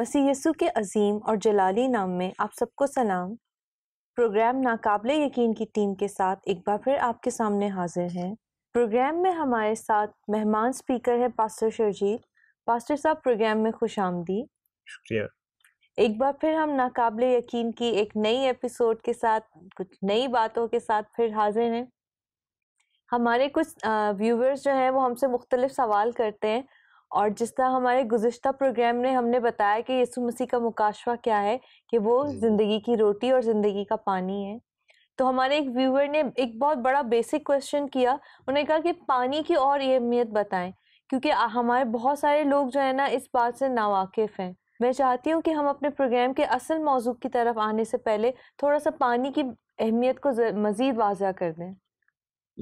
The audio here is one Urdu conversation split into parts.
مسیح یسو کے عظیم اور جلالی نام میں آپ سب کو سلام پروگرام ناقابل یقین کی ٹیم کے ساتھ ایک بار پھر آپ کے سامنے حاضر ہیں پروگرام میں ہمارے ساتھ مہمان سپیکر ہے پاسٹر شرجیت پاسٹر صاحب پروگرام میں خوش آمدید ایک بار پھر ہم ناقابل یقین کی ایک نئی ایپیسوڈ کے ساتھ کچھ نئی باتوں کے ساتھ پھر حاضر ہیں ہمارے کچھ ویورز جو ہیں وہ ہم سے مختلف سوال کرتے ہیں اور جس طرح ہمارے گزشتہ پروگرام نے ہم نے بتایا کہ یسو مسیح کا مکاشفہ کیا ہے کہ وہ جی۔ زندگی کی روٹی اور زندگی کا پانی ہے تو ہمارے ایک ویور نے ایک بہت بڑا بیسک کوشچن کیا انہوں نے کہا کہ پانی کی اور یہ اہمیت بتائیں کیونکہ ہمارے بہت سارے لوگ جو ہیں نا اس بات سے ناواقف ہیں میں چاہتی ہوں کہ ہم اپنے پروگرام کے اصل موضوع کی طرف آنے سے پہلے تھوڑا سا پانی کی اہمیت کو مزید واضح کر دیں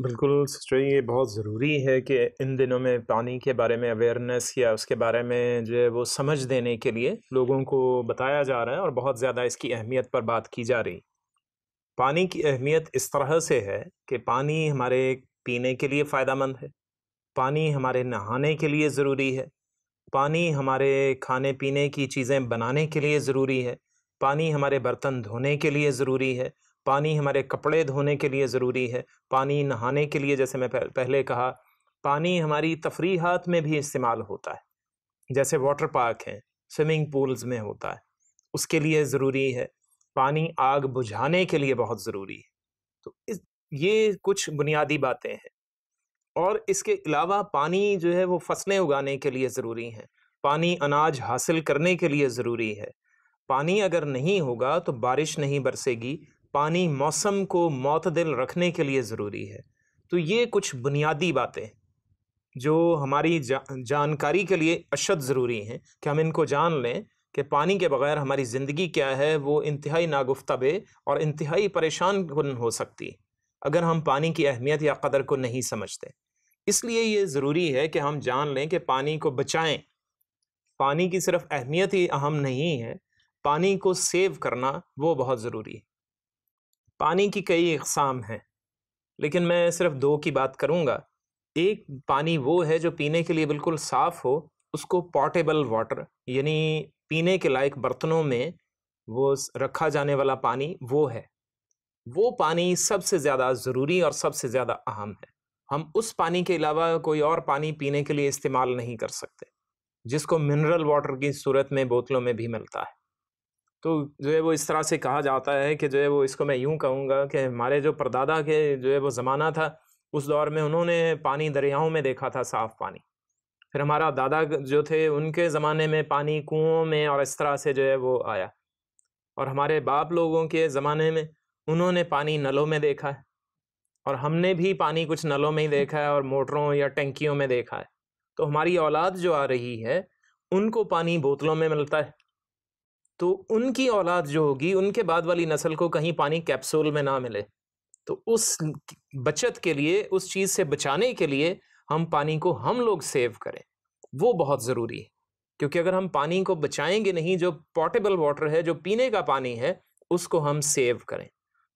بالکل سچوئی یہ بہت ضروری ہے کہ ان دنوں میں پانی کے بارے میں اویئرنیس یا اس کے بارے میں جو ہے وہ سمجھ دینے کے لیے لوگوں کو بتایا جا رہا ہے اور بہت زیادہ اس کی اہمیت پر بات کی جا رہی پانی کی اہمیت اس طرح سے ہے کہ پانی ہمارے پینے کے لیے فائدہ مند ہے پانی ہمارے نہانے کے لیے ضروری ہے پانی ہمارے کھانے پینے کی چیزیں بنانے کے لیے ضروری ہے پانی ہمارے برتن دھونے کے لیے ضروری ہے پانی ہمارے کپڑے دھونے کے لیے ضروری ہے پانی نہانے کے لیے جیسے میں پہلے کہا پانی ہماری تفریحات میں بھی استعمال ہوتا ہے جیسے واٹر پارک ہیں سوئمنگ پولز میں ہوتا ہے اس کے لیے ضروری ہے پانی آگ بجھانے کے لیے بہت ضروری ہے تو یہ کچھ بنیادی باتیں ہیں اور اس کے علاوہ پانی جو ہے وہ فصلیں اگانے کے لیے ضروری ہیں پانی اناج حاصل کرنے کے لیے ضروری ہے پانی اگر نہیں ہوگا تو بارش نہیں برسے گی پانی موسم کو معتدل رکھنے کے لیے ضروری ہے تو یہ کچھ بنیادی باتیں جو ہماری جانکاری کے لیے اشد ضروری ہیں کہ ہم ان کو جان لیں کہ پانی کے بغیر ہماری زندگی کیا ہے وہ انتہائی ناگفتبے اور انتہائی پریشان کن ہو سکتی اگر ہم پانی کی اہمیت یا قدر کو نہیں سمجھتے اس لیے یہ ضروری ہے کہ ہم جان لیں کہ پانی کو بچائیں پانی کی صرف اہمیت ہی اہم نہیں ہے پانی کو سیو کرنا وہ بہت ضروری ہے پانی کی کئی اقسام ہیں لیکن میں صرف دو کی بات کروں گا ایک پانی وہ ہے جو پینے کے لیے بالکل صاف ہو اس کو پورٹیبل واٹر یعنی پینے کے لائق برتنوں میں وہ رکھا جانے والا پانی وہ ہے وہ پانی سب سے زیادہ ضروری اور سب سے زیادہ اہم ہے ہم اس پانی کے علاوہ کوئی اور پانی پینے کے لیے استعمال نہیں کر سکتے جس کو منرل واٹر کی صورت میں بوتلوں میں بھی ملتا ہے تو جو ہے وہ اس طرح سے کہا جاتا ہے کہ جو ہے وہ اس کو میں یوں کہوں گا کہ ہمارے جو پردادا کے جو ہے وہ زمانہ تھا اس دور میں انہوں نے پانی دریاؤں میں دیکھا تھا صاف پانی پھر ہمارا دادا جو تھے ان کے زمانے میں پانی کنوؤں میں اور اس طرح سے جو ہے وہ آیا اور ہمارے باپ لوگوں کے زمانے میں انہوں نے پانی نلوں میں دیکھا ہے اور ہم نے بھی پانی کچھ نلوں میں ہی دیکھا ہے اور موٹروں یا ٹینکیوں میں دیکھا ہے تو ہماری اولاد جو آ رہی ہے ان کو پانی بوتلوں میں ملتا ہے تو ان کی اولاد جو ہوگی ان کے بعد والی نسل کو کہیں پانی کیپسول میں نہ ملے تو اس بچت کے لیے اس چیز سے بچانے کے لیے ہم پانی کو ہم لوگ سیو کریں وہ بہت ضروری ہے کیونکہ اگر ہم پانی کو بچائیں گے نہیں جو پورٹیبل واٹر ہے جو پینے کا پانی ہے اس کو ہم سیو کریں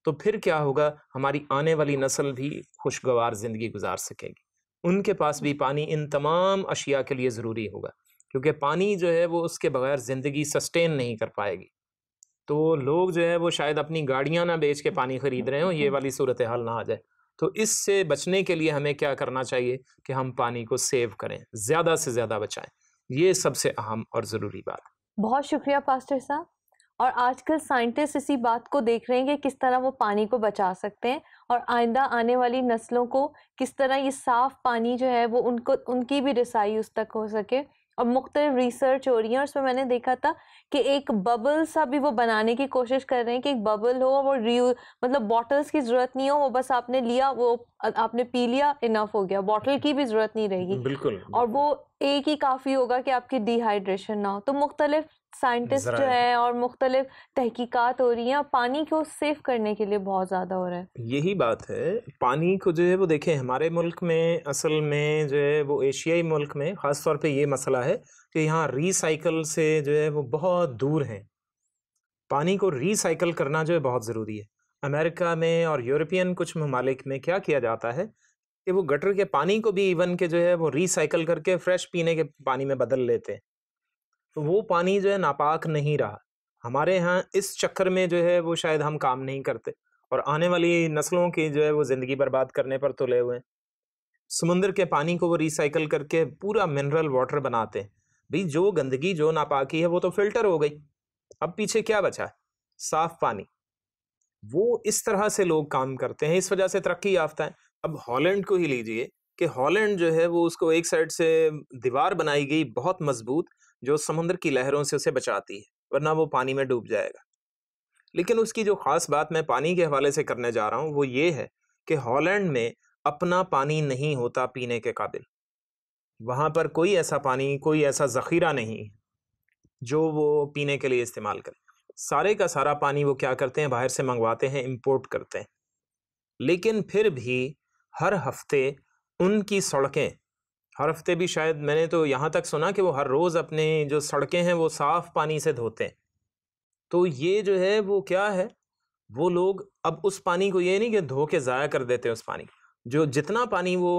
تو پھر کیا ہوگا ہماری آنے والی نسل بھی خوشگوار زندگی گزار سکے گی ان کے پاس بھی پانی ان تمام اشیاء کے لیے ضروری ہوگا کیونکہ پانی جو ہے وہ اس کے بغیر زندگی سسٹین نہیں کر پائے گی تو لوگ جو ہے وہ شاید اپنی گاڑیاں نہ بیچ کے پانی خرید رہے ہوں یہ والی صورتحال نہ آ جائے تو اس سے بچنے کے لیے ہمیں کیا کرنا چاہیے کہ ہم پانی کو سیو کریں زیادہ سے زیادہ بچائیں یہ سب سے اہم اور ضروری بات بہت شکریہ پاسٹر صاحب اور آج کل سائنٹسٹ اسی بات کو دیکھ رہے ہیں کہ کس طرح وہ پانی کو بچا سکتے ہیں اور آئندہ آنے والی نسلوں کو کس طرح یہ صاف پانی جو ہے وہ ان کو ان کی بھی رسائی اس تک ہو سکے اور مختلف ریسرچ ہو رہی ہیں اور اس میں میں نے دیکھا تھا کہ ایک ببل سا بھی وہ بنانے کی کوشش کر رہے ہیں کہ ایک ببل ہو وہ ریو مطلب بوٹلس کی ضرورت نہیں ہو وہ بس آپ نے لیا وہ آپ نے پی لیا انف ہو گیا بوٹل کی بھی ضرورت نہیں رہے گی بالکل اور وہ ایک ہی کافی ہوگا کہ آپ کی ڈی ہائیڈریشن نہ ہو تو مختلف سائنٹسٹ جو ہیں اور مختلف تحقیقات ہو رہی ہیں پانی کو سیو کرنے کے لیے بہت زیادہ ہو رہا ہے یہی بات ہے پانی کو جو ہے وہ دیکھیں ہمارے ملک میں اصل میں جو ہے وہ ایشیائی ملک میں خاص طور پہ یہ مسئلہ ہے کہ یہاں سائیکل سے جو ہے وہ بہت دور ہیں پانی کو سائیکل کرنا جو ہے بہت ضروری ہے امریکہ میں اور یورپین کچھ ممالک میں کیا کیا جاتا ہے کہ وہ گٹر کے پانی کو بھی ایون کے جو ہے وہ سائیکل کر کے فریش پینے کے پانی میں بدل لیتے ہیں وہ پانی جو ہے ناپاک نہیں رہا ہمارے ہاں اس چکر میں جو ہے وہ شاید ہم کام نہیں کرتے اور آنے والی نسلوں کی جو ہے وہ زندگی برباد کرنے پر تلے ہوئے ہیں سمندر کے پانی کو وہ ریسائیکل کر کے پورا منرل واٹر بناتے ہیں بھائی جو گندگی جو ناپاکی ہے وہ تو فلٹر ہو گئی اب پیچھے کیا بچا ہے صاف پانی وہ اس طرح سے لوگ کام کرتے ہیں اس وجہ سے ترقی یافتہ ہیں اب ہالینڈ کو ہی لیجئے کہ ہالینڈ جو ہے وہ اس کو ایک سائڈ سے دیوار بنائی گئی بہت مضبوط جو سمندر کی لہروں سے اسے بچاتی ہے ورنہ وہ پانی میں ڈوب جائے گا لیکن اس کی جو خاص بات میں پانی کے حوالے سے کرنے جا رہا ہوں وہ یہ ہے کہ ہالینڈ میں اپنا پانی نہیں ہوتا پینے کے قابل وہاں پر کوئی ایسا پانی کوئی ایسا ذخیرہ نہیں جو وہ پینے کے لیے استعمال کرے سارے کا سارا پانی وہ کیا کرتے ہیں باہر سے منگواتے ہیں امپورٹ کرتے ہیں لیکن پھر بھی ہر ہفتے ان کی سڑکیں ہر ہفتے بھی شاید میں نے تو یہاں تک سنا کہ وہ ہر روز اپنے جو سڑکیں ہیں وہ صاف پانی سے دھوتے ہیں تو یہ جو ہے وہ کیا ہے وہ لوگ اب اس پانی کو یہ نہیں کہ دھو کے ضائع کر دیتے ہیں اس پانی جو جتنا پانی وہ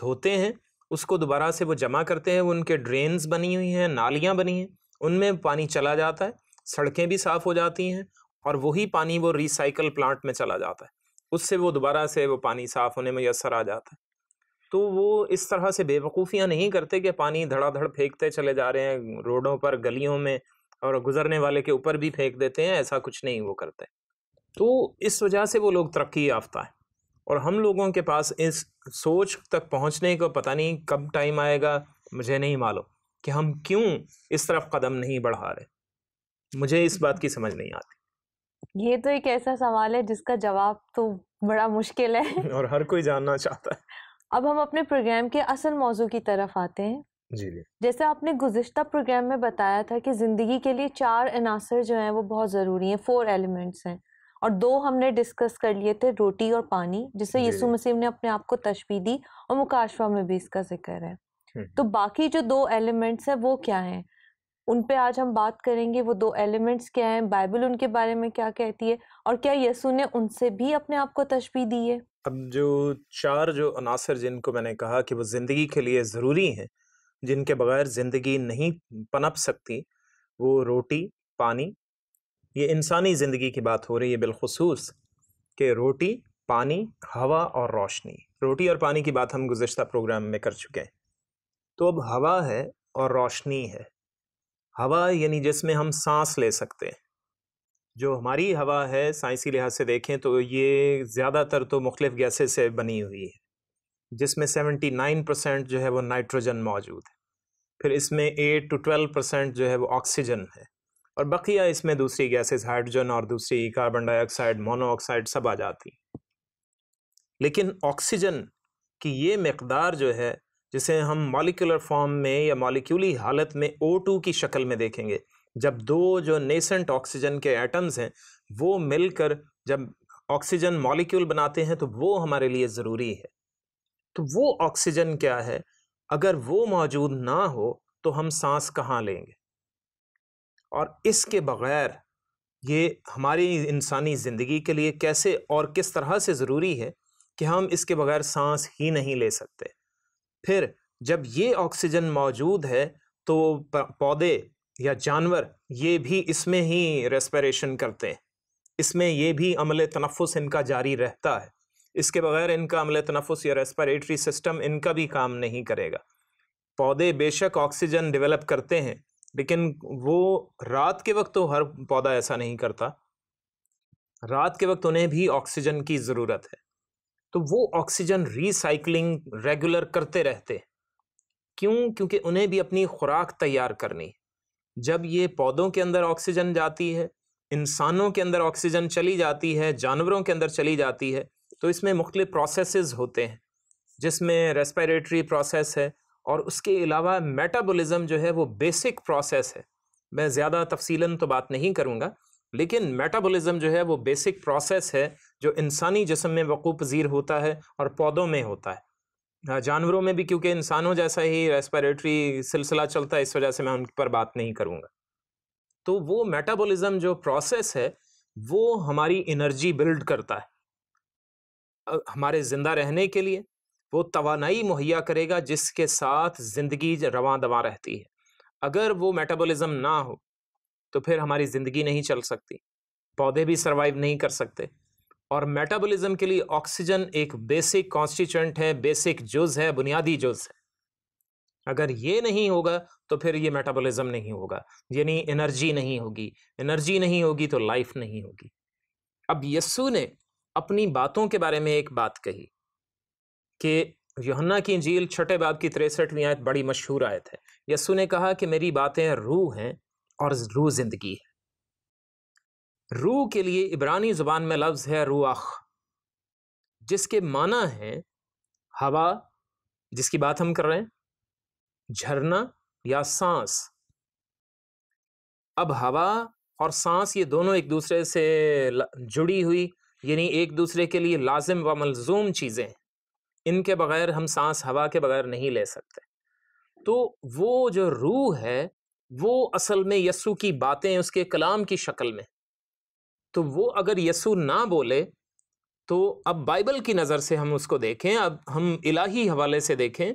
دھوتے ہیں اس کو دوبارہ سے وہ جمع کرتے ہیں ان کے ڈرینز بنی ہوئی ہیں نالیاں بنی ہیں ان میں پانی چلا جاتا ہے سڑکیں بھی صاف ہو جاتی ہیں اور وہی پانی وہ ریسائیکل پلانٹ میں چلا جاتا ہے اس سے وہ دوبارہ سے وہ پانی صاف ہونے میں میسر آ جاتا ہے تو وہ اس طرح سے بے وقوفیاں نہیں کرتے کہ پانی دھڑا دھڑ پھینکتے چلے جا رہے ہیں روڈوں پر گلیوں میں اور گزرنے والے کے اوپر بھی پھینک دیتے ہیں ایسا کچھ نہیں وہ کرتے تو اس وجہ سے وہ لوگ ترقی یافتہ ہیں اور ہم لوگوں کے پاس اس سوچ تک پہنچنے کو پتہ نہیں کب ٹائم آئے گا مجھے نہیں معلوم کہ ہم کیوں اس طرف قدم نہیں بڑھا رہے مجھے اس بات کی سمجھ نہیں آتی یہ تو ایک ایسا سوال ہے جس کا جواب تو بڑا مشکل ہے اور ہر کوئی جاننا چاہتا ہے اب ہم اپنے پروگرام کے اصل موضوع کی طرف آتے ہیں جی، جی۔ جیسے آپ نے گزشتہ پروگرام میں بتایا تھا کہ زندگی کے لیے چار عناصر جو ہیں وہ بہت ضروری ہیں فور ایلیمنٹس ہیں اور دو ہم نے ڈسکس کر لیے تھے روٹی اور پانی جسے جی، یسو مسیح نے اپنے آپ کو تشبی دی اور مکاشفہ میں بھی اس کا ذکر ہے تو باقی جو دو ایلیمنٹس ہیں وہ کیا ہیں ان پہ آج ہم بات کریں گے وہ دو ایلیمنٹس کیا ہیں بائبل ان کے بارے میں کیا کہتی ہے اور کیا یسو نے ان سے بھی اپنے آپ کو تشبیح دی ہے اب جو چار جو عناصر جن کو میں نے کہا کہ وہ زندگی کے لیے ضروری ہیں جن کے بغیر زندگی نہیں پنپ سکتی وہ روٹی پانی یہ انسانی زندگی کی بات ہو رہی ہے بالخصوص کہ روٹی پانی ہوا اور روشنی روٹی اور پانی کی بات ہم گزشتہ پروگرام میں کر چکے ہیں تو اب ہوا ہے اور روشنی ہے ہوا یعنی جس میں ہم سانس لے سکتے ہیں جو ہماری ہوا ہے سائنسی لحاظ سے دیکھیں تو یہ زیادہ تر تو مختلف گیسز سے بنی ہوئی ہے جس میں سیونٹی نائن پرسینٹ جو ہے وہ نائٹروجن موجود ہے پھر اس میں ایٹ ٹو ٹویلو پرسینٹ جو ہے وہ آکسیجن ہے اور بقیہ اس میں دوسری گیسز ہائیڈروجن اور دوسری carbon dioxide monoxide سب آ جاتی لیکن آکسیجن کی یہ مقدار جو ہے جسے ہم مالیکولر فارم میں یا مالیکیولی حالت میں او ٹو کی شکل میں دیکھیں گے جب دو جو نیسنٹ آکسیجن کے ایٹمز ہیں وہ مل کر جب آکسیجن مالیکیول بناتے ہیں تو وہ ہمارے لیے ضروری ہے تو وہ آکسیجن کیا ہے اگر وہ موجود نہ ہو تو ہم سانس کہاں لیں گے اور اس کے بغیر یہ ہماری انسانی زندگی کے لیے کیسے اور کس طرح سے ضروری ہے کہ ہم اس کے بغیر سانس ہی نہیں لے سکتے پھر جب یہ آکسیجن موجود ہے تو پودے یا جانور یہ بھی اس میں ہی ریسپریشن کرتے ہیں اس میں یہ بھی عمل تنفس ان کا جاری رہتا ہے اس کے بغیر ان کا عمل تنفس یا ریسپریٹری سسٹم ان کا بھی کام نہیں کرے گا پودے بے شک آکسیجن ڈیولپ کرتے ہیں لیکن وہ رات کے وقت تو ہر پودا ایسا نہیں کرتا رات کے وقت انہیں بھی آکسیجن کی ضرورت ہے تو وہ آکسیجن ریسائکلنگ ریگولر کرتے رہتے کیوں کیونکہ انہیں بھی اپنی خوراک تیار کرنی جب یہ پودوں کے اندر آکسیجن جاتی ہے انسانوں کے اندر آکسیجن چلی جاتی ہے جانوروں کے اندر چلی جاتی ہے تو اس میں مختلف پروسیسز ہوتے ہیں جس میں ریسپیریٹری پروسیس ہے اور اس کے علاوہ میٹابولزم جو ہے وہ بیسک پروسیس ہے میں زیادہ تفصیلاً تو بات نہیں کروں گا لیکن میٹابولزم جو ہے وہ بیسک پروسیس ہے جو انسانی جسم میں وقوع پذیر ہوتا ہے اور پودوں میں ہوتا ہے جانوروں میں بھی کیونکہ انسانوں جیسا ہی ریسپیریٹری سلسلہ چلتا ہے اس وجہ سے میں ان پر بات نہیں کروں گا تو وہ میٹابولزم جو پروسیس ہے وہ ہماری انرجی بلڈ کرتا ہے ہمارے زندہ رہنے کے لیے وہ توانائی مہیا کرے گا جس کے ساتھ زندگی رواں دوا رہتی ہے اگر وہ میٹابولزم نہ ہو تو پھر ہماری زندگی نہیں چل سکتی پودے بھی سروائیو نہیں کر سکتے اور میٹابولزم کے لیے آکسیجن ایک بیسک کانسٹیچنٹ ہے بیسک جز ہے بنیادی جز ہے اگر یہ نہیں ہوگا تو پھر یہ میٹابولزم نہیں ہوگا یعنی انرجی نہیں ہوگی انرجی نہیں ہوگی تو لائف نہیں ہوگی اب یسو نے اپنی باتوں کے بارے میں ایک بات کہی کہ یوہنا کی انجیل چھٹے باب کی تریسٹھویں آیت بڑی مشہور آیت ہے یسو نے کہا کہ میری باتیں روح ہیں اور روح زندگی ہے روح کے لیے عبرانی زبان میں لفظ ہے روح جس کے معنی ہیں ہوا جس کی بات ہم کر رہے ہیں جھرنا یا سانس اب ہوا اور سانس یہ دونوں ایک دوسرے سے جڑی ہوئی یعنی ایک دوسرے کے لیے لازم و ملزوم چیزیں ان کے بغیر ہم سانس ہوا کے بغیر نہیں لے سکتے تو وہ جو روح ہے وہ اصل میں یسو کی باتیں اس کے کلام کی شکل میں تو وہ اگر یسو نہ بولے تو اب بائبل کی نظر سے ہم اس کو دیکھیں اب ہم الہی حوالے سے دیکھیں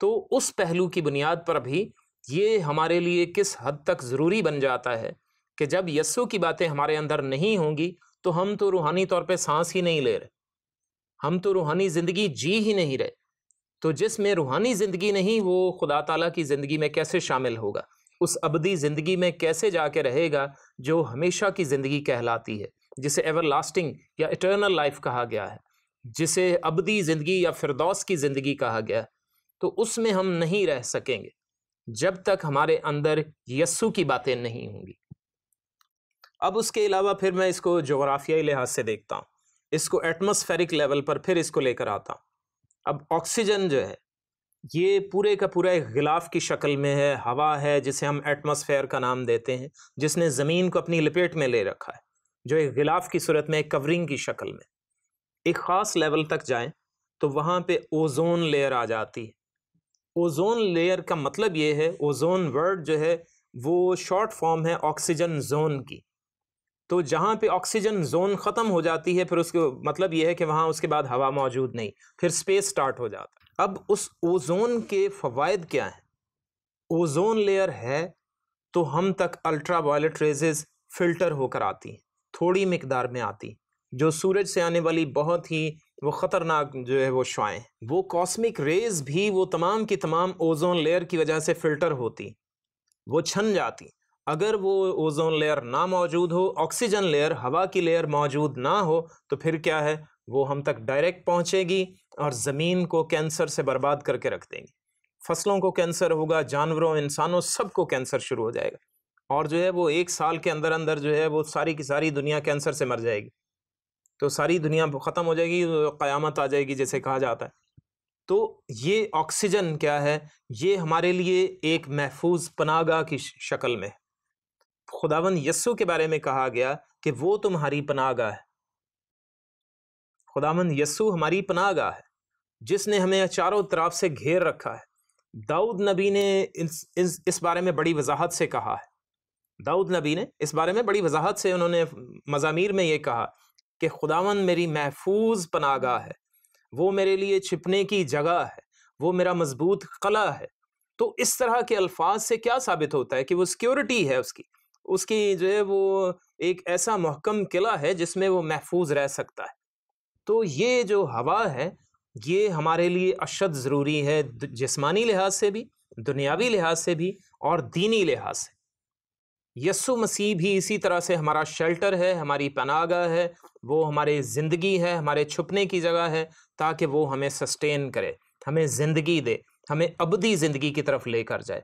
تو اس پہلو کی بنیاد پر بھی یہ ہمارے لیے کس حد تک ضروری بن جاتا ہے کہ جب یسو کی باتیں ہمارے اندر نہیں ہوں گی تو ہم تو روحانی طور پہ سانس ہی نہیں لے رہے ہم تو روحانی زندگی جی ہی نہیں رہے تو جس میں روحانی زندگی نہیں وہ خدا تعالیٰ کی زندگی میں کیسے شامل ہوگا اس ابدی زندگی میں کیسے جا کے رہے گا جو ہمیشہ کی زندگی کہلاتی ہے جسے ایور لاسٹنگ یا اٹرنل لائف کہا گیا ہے جسے ابدی زندگی یا فردوس کی زندگی کہا گیا ہے تو اس میں ہم نہیں رہ سکیں گے جب تک ہمارے اندر یسو کی باتیں نہیں ہوں گی اب اس کے علاوہ پھر میں اس کو جغرافیائی لحاظ سے دیکھتا ہوں اس کو ایٹماسفیرک لیول پر پھر اس کو لے کر آتا ہوں اب آکسیجن جو ہے یہ پورے کا پورا ایک غلاف کی شکل میں ہے ہوا ہے جسے ہم ایٹماسفیئر کا نام دیتے ہیں جس نے زمین کو اپنی لپیٹ میں لے رکھا ہے جو ایک غلاف کی صورت میں ایک کورنگ کی شکل میں ایک خاص لیول تک جائیں تو وہاں پہ اوزون لیئر آ جاتی ہے اوزون لیئر کا مطلب یہ ہے اوزون ورڈ جو ہے وہ شارٹ فارم ہے آکسیجن زون کی تو جہاں پہ آکسیجن زون ختم ہو جاتی ہے پھر اس کے مطلب یہ ہے کہ وہاں اس کے بعد ہوا موجود نہیں پھر سپیس سٹارٹ ہو جاتا ہے اب اس اوزون کے فوائد کیا ہیں اوزون لیئر ہے تو ہم تک الٹرا وائلٹ ریزز فلٹر ہو کر آتی تھوڑی مقدار میں آتی جو سورج سے آنے والی بہت ہی وہ خطرناک جو ہے وہ شوائیں وہ کاسمک ریز بھی وہ تمام کی تمام اوزون لیئر کی وجہ سے فلٹر ہوتی وہ چھن جاتی اگر وہ اوزون لیئر نہ موجود ہو آکسیجن لیئر ہوا کی لیئر موجود نہ ہو تو پھر کیا ہے وہ ہم تک ڈائریکٹ پہنچے گی اور زمین کو کینسر سے برباد کر کے رکھ دیں گے فصلوں کو کینسر ہوگا جانوروں انسانوں سب کو کینسر شروع ہو جائے گا اور جو ہے وہ ایک سال کے اندر اندر جو ہے وہ ساری کی ساری دنیا کینسر سے مر جائے گی تو ساری دنیا ختم ہو جائے گی قیامت آ جائے گی جیسے کہا جاتا ہے تو یہ آکسیجن کیا ہے یہ ہمارے لیے ایک محفوظ پناہ گاہ کی شکل میں ہے یسو کے بارے میں کہا گیا کہ وہ تمہاری پناہ گاہ ہے خداون یسو ہماری پناہ گاہ ہے جس نے ہمیں چاروں طرف سے گھیر رکھا ہے داؤد نبی نے اس بارے میں بڑی وضاحت سے کہا ہے داؤد نبی نے اس بارے میں بڑی وضاحت سے انہوں نے مضامیر میں یہ کہا کہ خداون میری محفوظ پناہ گاہ ہے وہ میرے لیے چھپنے کی جگہ ہے وہ میرا مضبوط قلعہ ہے تو اس طرح کے الفاظ سے کیا ثابت ہوتا ہے کہ وہ سیکیورٹی ہے اس کی اس کی جو ہے وہ ایک ایسا محکم قلعہ ہے جس میں وہ محفوظ رہ سکتا ہے تو یہ جو ہوا ہے یہ ہمارے لیے اشد ضروری ہے جسمانی لحاظ سے بھی دنیاوی لحاظ سے بھی اور دینی لحاظ سے یسو مسیح بھی اسی طرح سے ہمارا شیلٹر ہے ہماری پناہ گاہ ہے وہ ہمارے زندگی ہے ہمارے چھپنے کی جگہ ہے تاکہ وہ ہمیں سسٹین کرے ہمیں زندگی دے ہمیں ابدی زندگی کی طرف لے کر جائے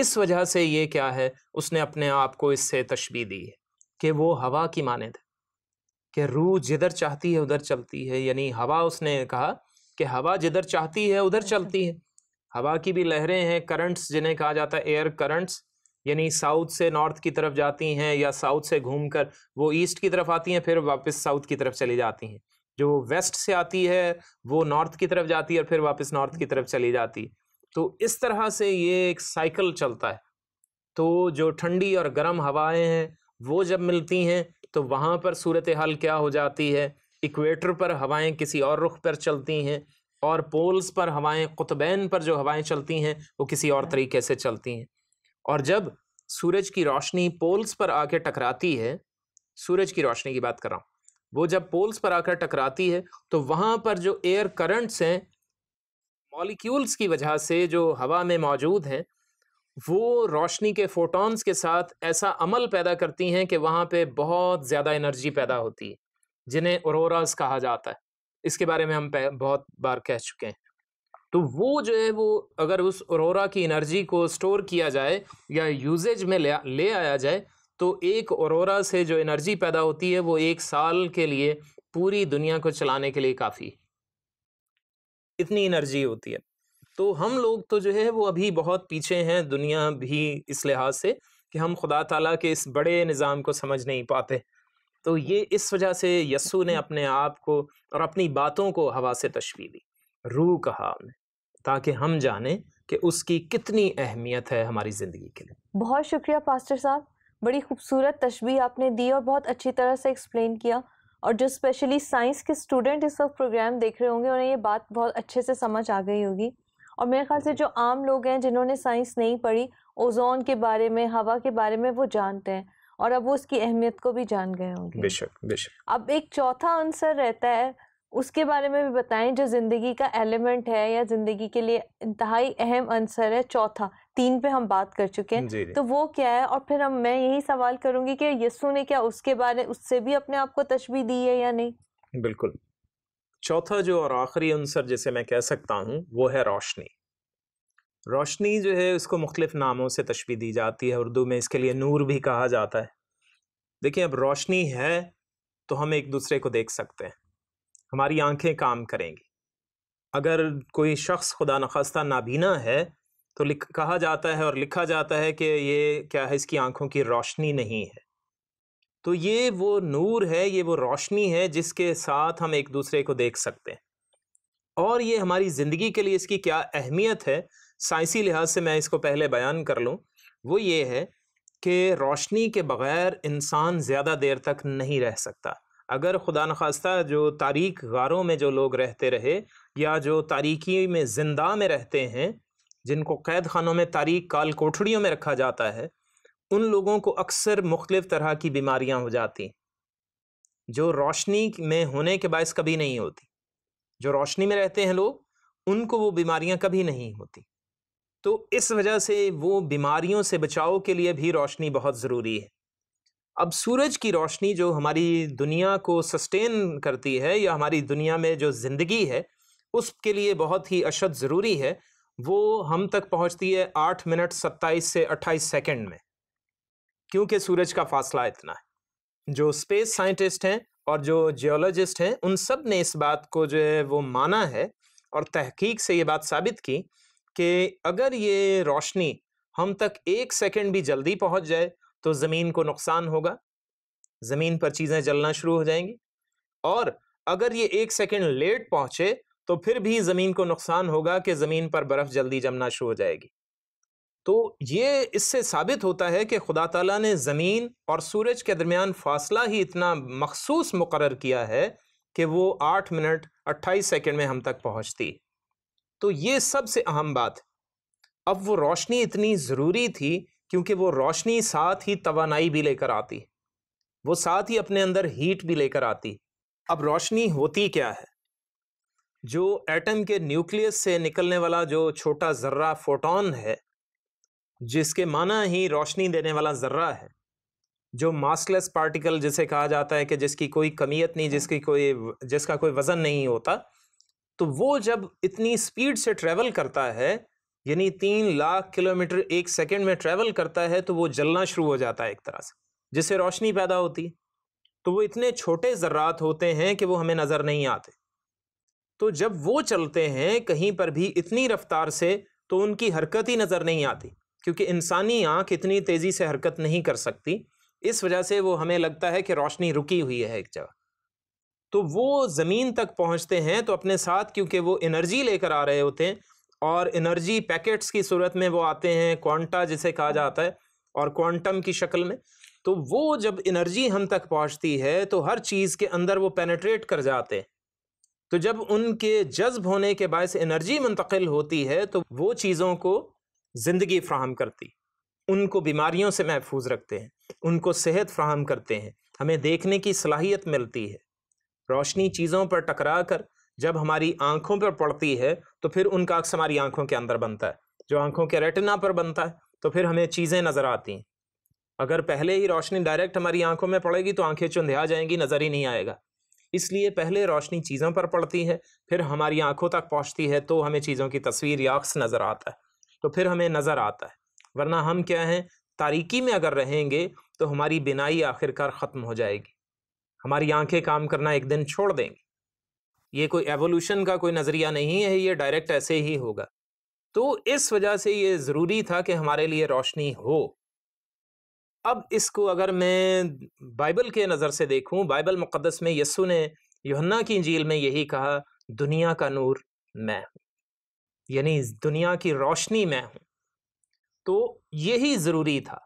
اس وجہ سے یہ کیا ہے اس نے اپنے آپ کو اس سے تشبیح دی ہے کہ وہ ہوا کی مانے ہے کہ روح جدھر چاہتی ہے ادھر چلتی ہے یعنی ہوا اس نے کہا کہ ہوا جدھر چاہتی ہے ادھر اچھا۔ چلتی ہے ہوا کی بھی لہریں ہیں کرنٹس جنہیں کہا جاتا ہے ایئر کرنٹس یعنی ساؤتھ سے نارتھ کی طرف جاتی ہیں یا ساؤتھ سے گھوم کر وہ ایسٹ کی طرف آتی ہیں پھر واپس ساؤتھ کی طرف چلی جاتی ہیں جو ویسٹ سے آتی ہے وہ نارتھ کی طرف جاتی ہے اور پھر واپس نارتھ کی طرف چلی جاتی ہے تو اس طرح سے یہ ایک سائیکل چلتا ہے تو جو ٹھنڈی اور گرم ہوائیں ہیں وہ جب ملتی ہیں تو وہاں پر صورتحال کیا ہو جاتی ہے ایکویٹر پر ہوائیں کسی اور رخ پر چلتی ہیں اور پولز پر ہوائیں قطبین پر جو ہوائیں چلتی ہیں وہ کسی اور طریقے سے چلتی ہیں اور جب سورج کی روشنی پولز پر آ کے ٹکراتی ہے سورج کی روشنی کی بات کر رہا ہوں وہ جب پولز پر آ کر ٹکراتی ہے تو وہاں پر جو ایئر کرنٹس ہیں مالیکیولز کی وجہ سے جو ہوا میں موجود ہیں وہ روشنی کے فوٹونز کے ساتھ ایسا عمل پیدا کرتی ہیں کہ وہاں پہ بہت زیادہ انرجی پیدا ہوتی ہے جنہیں اوروراز کہا جاتا ہے اس کے بارے میں ہم بہت بار کہہ چکے ہیں تو وہ جو ہے وہ اگر اس اورورا کی انرجی کو سٹور کیا جائے یا یوزیج میں لے آیا جائے تو ایک اورورا سے جو انرجی پیدا ہوتی ہے وہ ایک سال کے لیے پوری دنیا کو چلانے کے لیے کافی اتنی انرجی ہوتی ہے تو ہم لوگ تو جو ہے وہ ابھی بہت پیچھے ہیں دنیا بھی اس لحاظ سے کہ ہم خدا تعالیٰ کے اس بڑے نظام کو سمجھ نہیں پاتے تو یہ اس وجہ سے یسو نے اپنے آپ کو اور اپنی باتوں کو ہوا سے تشویح دی روح کہا آپ نے تاکہ ہم جانیں کہ اس کی کتنی اہمیت ہے ہماری زندگی کے لیے بہت شکریہ پاسٹر صاحب بڑی خوبصورت تشبیح آپ نے دی اور بہت اچھی طرح سے ایکسپلین کیا اور جو اسپیشلی سائنس کے اسٹوڈنٹ اس وقت پروگرام دیکھ رہے ہوں گے انہیں یہ بات بہت اچھے سے سمجھ آ گئی ہوگی اور میرے خیال سے جو عام لوگ ہیں جنہوں نے سائنس نہیں پڑھی اوزون کے بارے میں ہوا کے بارے میں وہ جانتے ہیں اور اب وہ اس کی اہمیت کو بھی جان گئے ہوں گے بے شک بے شک اب ایک چوتھا عنصر رہتا ہے اس کے بارے میں بھی بتائیں جو زندگی کا ایلیمنٹ ہے یا زندگی کے لیے انتہائی اہم عنصر ہے چوتھا تین پہ ہم بات کر چکے ہیں جی، جی۔ تو وہ کیا ہے اور پھر ہم میں یہی سوال کروں گی کہ یسو نے کیا اس کے بارے اس سے بھی اپنے آپ کو تشبیح دی ہے یا نہیں بالکل چوتھا جو اور آخری عنصر جسے میں کہہ سکتا ہوں وہ ہے روشنی روشنی جو ہے اس کو مختلف ناموں سے تشبیح دی جاتی ہے اردو میں اس کے لیے نور بھی کہا جاتا ہے دیکھیں اب روشنی ہے تو ہم ایک دوسرے کو دیکھ سکتے ہیں ہماری آنکھیں کام کریں گی اگر کوئی شخص خدا نخواستہ نابینا ہے تو لکھ کہا جاتا ہے اور لکھا جاتا ہے کہ یہ کیا ہے اس کی آنکھوں کی روشنی نہیں ہے تو یہ وہ نور ہے یہ وہ روشنی ہے جس کے ساتھ ہم ایک دوسرے کو دیکھ سکتے ہیں اور یہ ہماری زندگی کے لیے اس کی کیا اہمیت ہے سائنسی لحاظ سے میں اس کو پہلے بیان کر لوں وہ یہ ہے کہ روشنی کے بغیر انسان زیادہ دیر تک نہیں رہ سکتا اگر خدا نخواستہ جو تاریک غاروں میں جو لوگ رہتے رہے یا جو تاریخی میں زندہ میں رہتے ہیں جن کو قید خانوں میں تاریک کال کوٹھڑیوں میں رکھا جاتا ہے ان لوگوں کو اکثر مختلف طرح کی بیماریاں ہو جاتی جو روشنی میں ہونے کے باعث کبھی نہیں ہوتی جو روشنی میں رہتے ہیں لوگ ان کو وہ بیماریاں کبھی نہیں ہوتی تو اس وجہ سے وہ بیماریوں سے بچاؤ کے لیے بھی روشنی بہت ضروری ہے اب سورج کی روشنی جو ہماری دنیا کو سسٹین کرتی ہے یا ہماری دنیا میں جو زندگی ہے اس کے لیے بہت ہی اشد ضروری ہے وہ ہم تک پہنچتی ہے آٹھ منٹ ستائیس سے اٹھائیس سیکنڈ میں کیونکہ سورج کا فاصلہ اتنا ہے جو اسپیس سائنٹسٹ ہیں اور جو جیولوجسٹ ہیں ان سب نے اس بات کو جو ہے وہ مانا ہے اور تحقیق سے یہ بات ثابت کی کہ اگر یہ روشنی ہم تک ایک سیکنڈ بھی جلدی پہنچ جائے تو زمین کو نقصان ہوگا زمین پر چیزیں جلنا شروع ہو جائیں گی اور اگر یہ ایک سیکنڈ لیٹ پہنچے تو پھر بھی زمین کو نقصان ہوگا کہ زمین پر برف جلدی جمنا شروع ہو جائے گی تو یہ اس سے ثابت ہوتا ہے کہ خدا تعالیٰ نے زمین اور سورج کے درمیان فاصلہ ہی اتنا مخصوص مقرر کیا ہے کہ وہ آٹھ منٹ اٹھائیس سیکنڈ میں ہم تک پہنچتی تو یہ سب سے اہم بات اب وہ روشنی اتنی ضروری تھی کیونکہ وہ روشنی ساتھ ہی توانائی بھی لے کر آتی وہ ساتھ ہی اپنے اندر ہیٹ بھی لے کر آتی اب روشنی ہوتی کیا ہے جو ایٹم کے نیوکلیس سے نکلنے والا جو چھوٹا ذرہ فوٹون ہے جس کے معنی ہی روشنی دینے والا ذرہ ہے جو ماسکلیس پارٹیکل جسے کہا جاتا ہے کہ جس کی کوئی کمیت نہیں جس کی کوئی جس کا کوئی وزن نہیں ہوتا تو وہ جب اتنی سپیڈ سے ٹریول کرتا ہے یعنی تین لاکھ کلومیٹر ایک سیکنڈ میں ٹریول کرتا ہے تو وہ جلنا شروع ہو جاتا ہے ایک طرح سے جس سے روشنی پیدا ہوتی ہے تو وہ اتنے چھوٹے ذرات ہوتے ہیں کہ وہ ہمیں نظر نہیں آتے تو جب وہ چلتے ہیں کہیں پر بھی اتنی رفتار سے تو ان کی حرکت ہی نظر نہیں آتی کیونکہ انسانی آنکھ اتنی تیزی سے حرکت نہیں کر سکتی اس وجہ سے وہ ہمیں لگتا ہے کہ روشنی رکی ہوئی ہے ایک جگہ تو وہ زمین تک پہنچتے ہیں تو اپنے ساتھ کیونکہ وہ انرجی لے کر آ رہے ہوتے ہیں اور انرجی پیکٹس کی صورت میں وہ آتے ہیں کوانٹا جسے کہا جاتا ہے اور کوانٹم کی شکل میں تو وہ جب انرجی ہم تک پہنچتی ہے تو ہر چیز کے اندر وہ پینٹریٹ کر جاتے ہیں تو جب ان کے جذب ہونے کے باعث انرجی منتقل ہوتی ہے تو وہ چیزوں کو زندگی فراہم کرتی ان کو بیماریوں سے محفوظ رکھتے ہیں ان کو صحت فراہم کرتے ہیں ہمیں دیکھنے کی صلاحیت ملتی ہے روشنی چیزوں پر ٹکرا کر جب ہماری آنکھوں پر پڑتی ہے تو پھر ان کا عکس ہماری آنکھوں کے اندر بنتا ہے جو آنکھوں کے ریٹنا پر بنتا ہے تو پھر ہمیں چیزیں نظر آتی ہیں اگر پہلے ہی روشنی ڈائریکٹ ہماری آنکھوں میں پڑے گی تو آنکھیں چندھیا جائیں گی نظر ہی نہیں آئے گا اس لیے پہلے روشنی چیزوں پر پڑتی ہے پھر ہماری آنکھوں تک پہنچتی ہے تو ہمیں چیزوں کی تصویر یا عکس نظر آتا ہے تو پھر ہمیں نظر آتا ہے ورنہ ہم کیا ہیں تاریکی میں اگر رہیں گے تو ہماری بینائی آخر کار ختم ہو جائے گی ہماری آنکھیں کام کرنا ایک دن چھوڑ دیں گے یہ کوئی ایوولوشن کا کوئی نظریہ نہیں ہے یہ ڈائریکٹ ایسے ہی ہوگا تو اس وجہ سے یہ ضروری تھا کہ ہمارے لیے روشنی ہو اب اس کو اگر میں بائبل کے نظر سے دیکھوں بائبل مقدس میں یسو نے ینا کی انجیل میں یہی کہا دنیا کا نور میں ہوں یعنی اس دنیا کی روشنی میں ہوں تو یہی ضروری تھا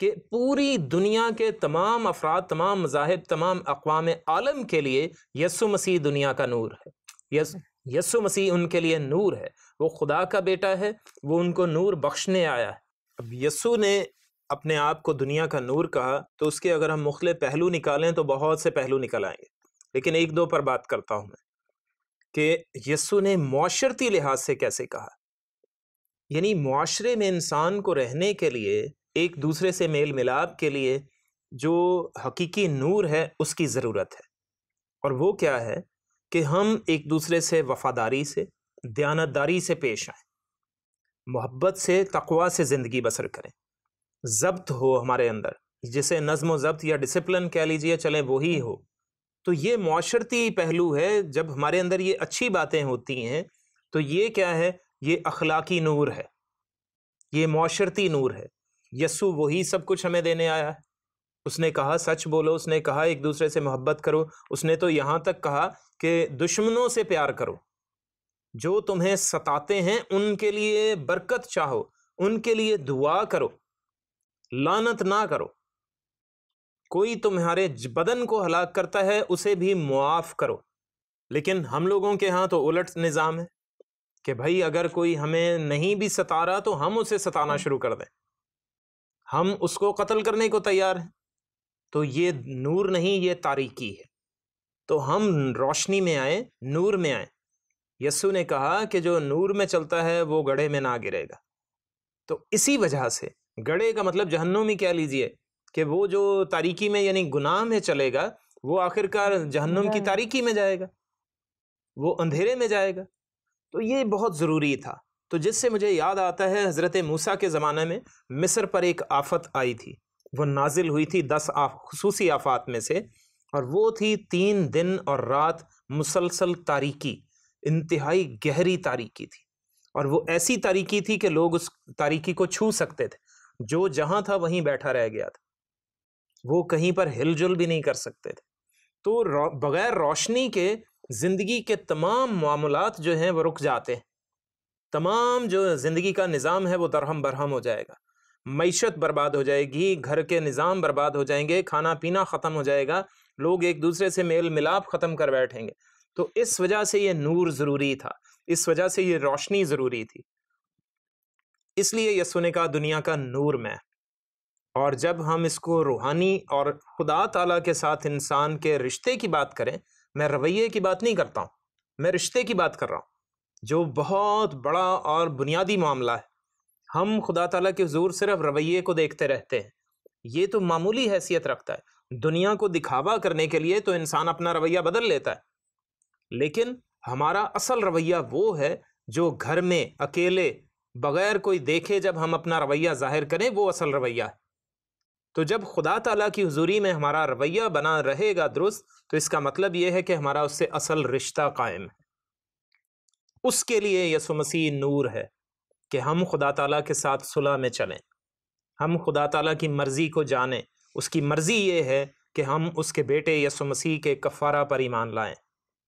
کہ پوری دنیا کے تمام افراد تمام مذاہب تمام اقوام عالم کے لیے یسو مسیح دنیا کا نور ہے یس یسو مسیح ان کے لیے نور ہے وہ خدا کا بیٹا ہے وہ ان کو نور بخشنے آیا ہے اب یسو نے اپنے آپ کو دنیا کا نور کہا تو اس کے اگر ہم مختلف پہلو نکالیں تو بہت سے پہلو نکل آئیں گے لیکن ایک دو پر بات کرتا ہوں میں کہ یسو نے معاشرتی لحاظ سے کیسے کہا یعنی معاشرے میں انسان کو رہنے کے لیے ایک دوسرے سے میل ملاپ کے لیے جو حقیقی نور ہے اس کی ضرورت ہے اور وہ کیا ہے کہ ہم ایک دوسرے سے وفاداری سے دیانتداری سے پیش آئیں محبت سے تقوا سے زندگی بسر کریں ضبط ہو ہمارے اندر جسے نظم و ضبط یا ڈسپلن کہہ لیجیے چلیں وہی ہو تو یہ معاشرتی پہلو ہے جب ہمارے اندر یہ اچھی باتیں ہوتی ہیں تو یہ کیا ہے یہ اخلاقی نور ہے یہ معاشرتی نور ہے یسو وہی سب کچھ ہمیں دینے آیا ہے اس نے کہا سچ بولو اس نے کہا ایک دوسرے سے محبت کرو اس نے تو یہاں تک کہا کہ دشمنوں سے پیار کرو جو تمہیں ستاتے ہیں ان کے لیے برکت چاہو ان کے لیے دعا کرو لانت نہ کرو کوئی تمہارے بدن کو ہلاک کرتا ہے اسے بھی معاف کرو لیکن ہم لوگوں کے ہاں تو الٹ نظام ہے کہ بھائی اگر کوئی ہمیں نہیں بھی ستا رہا تو ہم اسے ستانا شروع کر دیں ہم اس کو قتل کرنے کو تیار ہیں تو یہ نور نہیں یہ تاریکی ہے تو ہم روشنی میں آئیں نور میں آئیں یسو نے کہا کہ جو نور میں چلتا ہے وہ گڑھے میں نہ گرے گا تو اسی وجہ سے گڑھے کا مطلب جہنمی کہہ لیجئے کہ وہ جو تاریکی میں یعنی گناہ میں چلے گا وہ آخر کار جہنم کی جی۔ تاریکی میں جائے گا وہ اندھیرے میں جائے گا تو یہ بہت ضروری تھا تو جس سے مجھے یاد آتا ہے حضرت موسیٰ کے زمانے میں مصر پر ایک آفت آئی تھی وہ نازل ہوئی تھی دس آف خصوصی آفات میں سے اور وہ تھی تین دن اور رات مسلسل تاریکی انتہائی گہری تاریکی تھی اور وہ ایسی تاریکی تھی کہ لوگ اس تاریکی کو چھو سکتے تھے جو جہاں تھا وہیں بیٹھا رہ گیا تھا وہ کہیں پر ہل جل بھی نہیں کر سکتے تھے تو بغیر روشنی کے زندگی کے تمام معاملات جو ہیں وہ رک جاتے ہیں تمام جو زندگی کا نظام ہے وہ درہم برہم ہو جائے گا معیشت برباد ہو جائے گی گھر کے نظام برباد ہو جائیں گے کھانا پینا ختم ہو جائے گا لوگ ایک دوسرے سے میل ملاپ ختم کر بیٹھیں گے تو اس وجہ سے یہ نور ضروری تھا اس وجہ سے یہ روشنی ضروری تھی اس لیے یسو نے کہا دنیا کا نور میں اور جب ہم اس کو روحانی اور خدا تعالیٰ کے ساتھ انسان کے رشتے کی بات کریں میں رویے کی بات نہیں کرتا ہوں میں رشتے کی بات کر رہا ہوں جو بہت بڑا اور بنیادی معاملہ ہے ہم خدا تعالیٰ کے حضور صرف رویے کو دیکھتے رہتے ہیں یہ تو معمولی حیثیت رکھتا ہے دنیا کو دکھاوا کرنے کے لیے تو انسان اپنا رویہ بدل لیتا ہے لیکن ہمارا اصل رویہ وہ ہے جو گھر میں اکیلے بغیر کوئی دیکھے جب ہم اپنا رویہ ظاہر کریں وہ اصل رویہ ہے تو جب خدا تعالیٰ کی حضوری میں ہمارا رویہ بنا رہے گا درست تو اس کا مطلب یہ ہے کہ ہمارا اس سے اصل رشتہ قائم ہے اس کے لیے یسو مسیح نور ہے کہ ہم خدا تعالیٰ کے ساتھ صلح میں چلیں ہم خدا تعالیٰ کی مرضی کو جانیں اس کی مرضی یہ ہے کہ ہم اس کے بیٹے یسو مسیح کے کفارہ پر ایمان لائیں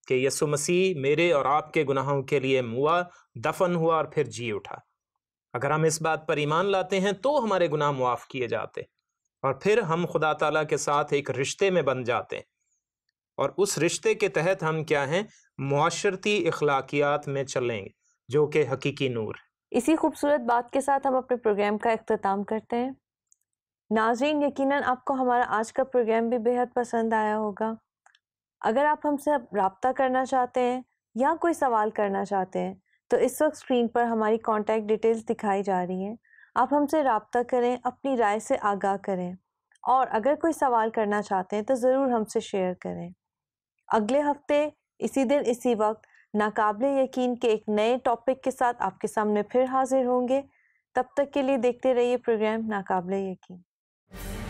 کہ یسو مسیح میرے اور آپ کے گناہوں کے لیے موا دفن ہوا اور پھر جی اٹھا اگر ہم اس بات پر ایمان لاتے ہیں تو ہمارے گناہ معاف کیے جاتے اور پھر ہم خدا تعالیٰ کے ساتھ ایک رشتے میں بن جاتے ہیں اور اس رشتے کے تحت ہم کیا ہیں معاشرتی اخلاقیات میں چلیں گے جو کہ حقیقی نور ہے اسی خوبصورت بات کے ساتھ ہم اپنے پروگرام کا اختتام کرتے ہیں ناظرین یقیناً آپ کو ہمارا آج کا پروگرام بھی بے حد پسند آیا ہوگا اگر آپ ہم سے رابطہ کرنا چاہتے ہیں یا کوئی سوال کرنا چاہتے ہیں تو اس وقت اسکرین پر ہماری کانٹیکٹ ڈیٹیلز دکھائی جا رہی ہیں آپ ہم سے رابطہ کریں اپنی رائے سے آگاہ کریں اور اگر کوئی سوال کرنا چاہتے ہیں تو ضرور ہم سے شیئر کریں اگلے ہفتے اسی دن اسی وقت ناقابل یقین کے ایک نئے ٹاپک کے ساتھ آپ کے سامنے پھر حاضر ہوں گے تب تک کے لیے دیکھتے رہیے پروگرام ناقابل یقین